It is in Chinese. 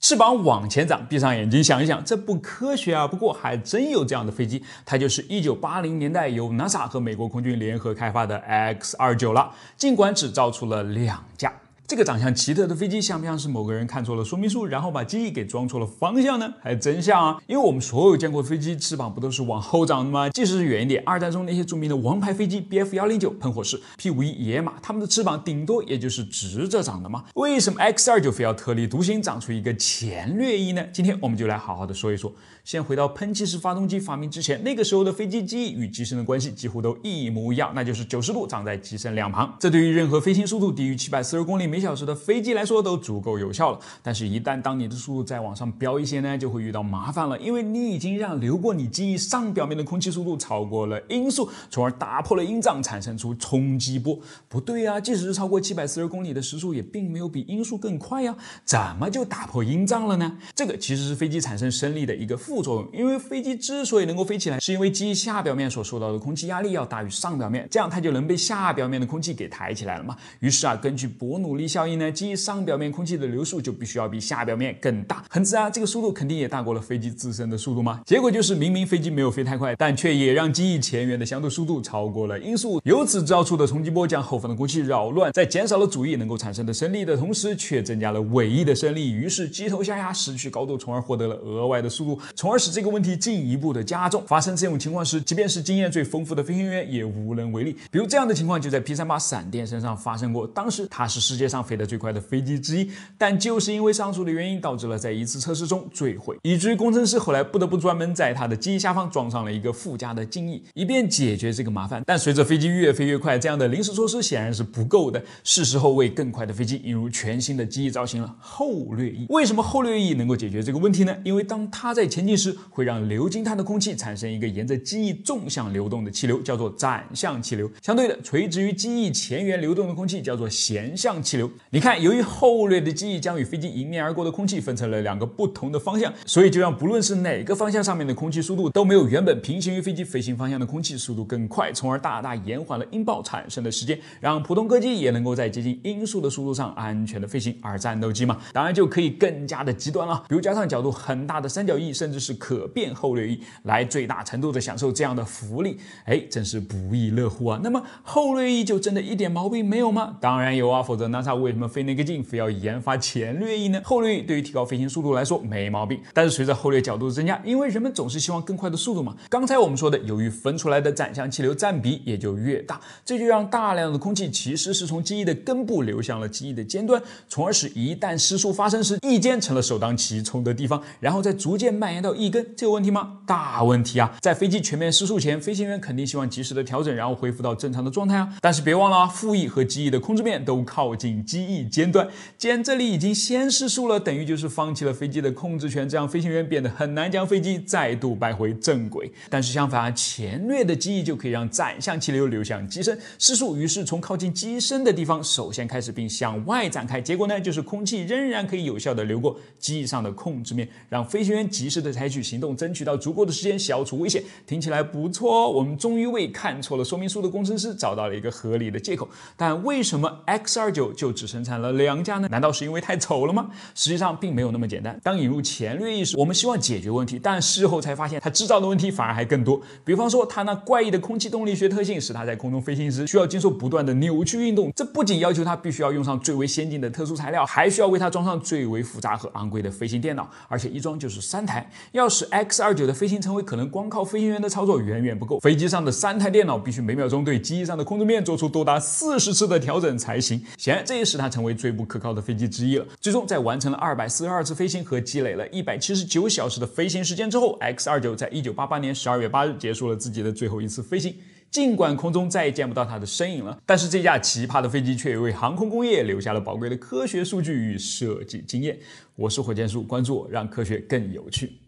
翅膀往前长，闭上眼睛想一想，这不科学啊！不过还真有这样的飞机，它就是1980年代由 NASA 和美国空军联合开发的 X-29 了，尽管只造出了两架。这个长相奇特的飞机像不像？是某个人看错了说明书，然后把机翼给装错了方向呢？还真像啊！因为我们所有见过飞机翅膀不都是往后长的吗？即使是远一点，二战中那些著名的王牌飞机 Bf 幺零九喷火式、P 五一野马，它们的翅膀顶多也就是直着长的吗？为什么 X 二九非要特立独行，长出一个前掠翼呢？今天我们就来好好的说一说。先回到喷气式发动机发明之前，那个时候的飞机机翼与机身的关系几乎都一模一样，那就是九十度长在机身两旁。这对于任何飞行速度低于七百四十公里每。每小时的飞机来说都足够有效了，但是，一旦当你的速度再往上飙一些呢，就会遇到麻烦了，因为你已经让流过你机翼上表面的空气速度超过了音速，从而打破了音障，产生出冲击波。不对呀，即使是超过七百四十公里的时速，也并没有比音速更快呀，怎么就打破音障了呢？这个其实是飞机产生升力的一个副作用，因为飞机之所以能够飞起来，是因为机翼下表面所受到的空气压力要大于上表面，这样它就能被下表面的空气给抬起来了嘛。于是啊，根据伯努利。效应呢，机翼上表面空气的流速就必须要比下表面更大，很自然，这个速度肯定也大过了飞机自身的速度嘛。结果就是，明明飞机没有飞太快，但却也让机翼前缘的相对速度超过了音速，由此造出的冲击波将后方的空气扰乱，在减少了主翼能够产生的升力的同时，却增加了尾翼的升力，于是机头下压，失去高度，从而获得了额外的速度，从而使这个问题进一步的加重。发生这种情况时，即便是经验最丰富的飞行员也无能为力。比如这样的情况就在 P 三八闪电身上发生过，当时它是世界上。飞得最快的飞机之一，但就是因为上述的原因导致了在一次测试中坠毁，以至于工程师后来不得不专门在他的机翼下方装上了一个附加的襟翼，以便解决这个麻烦。但随着飞机越飞越快，这样的临时措施显然是不够的，是时候为更快的飞机引入全新的机翼造型了——后掠翼。为什么后掠翼能够解决这个问题呢？因为当它在前进时，会让流经它的空气产生一个沿着机翼纵向流动的气流，叫做展向气流；相对的，垂直于机翼前缘流动的空气叫做弦向气流。你看，由于后掠的机翼将与飞机迎面而过的空气分成了两个不同的方向，所以就让不论是哪个方向上面的空气速度都没有原本平行于飞机飞行方向的空气速度更快，从而大大延缓了音爆产生的时间，让普通客机也能够在接近音速的速度上安全的飞行。而战斗机嘛，当然就可以更加的极端了，比如加上角度很大的三角翼，甚至是可变后掠翼，来最大程度的享受这样的福利。哎，真是不亦乐乎啊！那么后掠翼就真的一点毛病没有吗？当然有啊，否则 NASA。为什么费那个劲，非要研发前掠翼呢？后掠翼对于提高飞行速度来说没毛病，但是随着后掠角度的增加，因为人们总是希望更快的速度嘛。刚才我们说的，由于分出来的展向气流占比也就越大，这就让大量的空气其实是从机翼的根部流向了机翼的尖端，从而使一旦失速发生时，翼尖成了首当其冲的地方，然后再逐渐蔓延到翼根，这有问题吗？大问题啊！在飞机全面失速前，飞行员肯定希望及时的调整，然后恢复到正常的状态啊。但是别忘了啊，副翼和机翼的控制面都靠近。机翼尖端，既然这里已经先失速了，等于就是放弃了飞机的控制权，这样飞行员变得很难将飞机再度摆回正轨。但是相反，前掠的机翼就可以让展向气流流向机身失速，于是从靠近机身的地方首先开始，并向外展开。结果呢，就是空气仍然可以有效的流过机翼上的控制面，让飞行员及时的采取行动，争取到足够的时间消除危险。听起来不错，哦，我们终于为看错了说明书的工程师找到了一个合理的借口。但为什么 X 二九就就只生产了两家呢？难道是因为太丑了吗？实际上并没有那么简单。当引入前略意识，我们希望解决问题，但事后才发现它制造的问题反而还更多。比方说，它那怪异的空气动力学特性，使它在空中飞行时需要经受不断的扭曲运动。这不仅要求它必须要用上最为先进的特殊材料，还需要为它装上最为复杂和昂贵的飞行电脑，而且一装就是三台。要使 X29 的飞行成为可能，光靠飞行员的操作远远不够。飞机上的三台电脑必须每秒钟对机翼上的控制面做出多达四十次的调整才行。显然这。使它成为最不可靠的飞机之一了。最终，在完成了二百四十二次飞行和积累了一百七十九小时的飞行时间之后，X-29 在一九八八年十二月八日结束了自己的最后一次飞行。尽管空中再也见不到它的身影了，但是这架奇葩的飞机却也为航空工业留下了宝贵的科学数据与设计经验。我是火箭叔，关注我，让科学更有趣。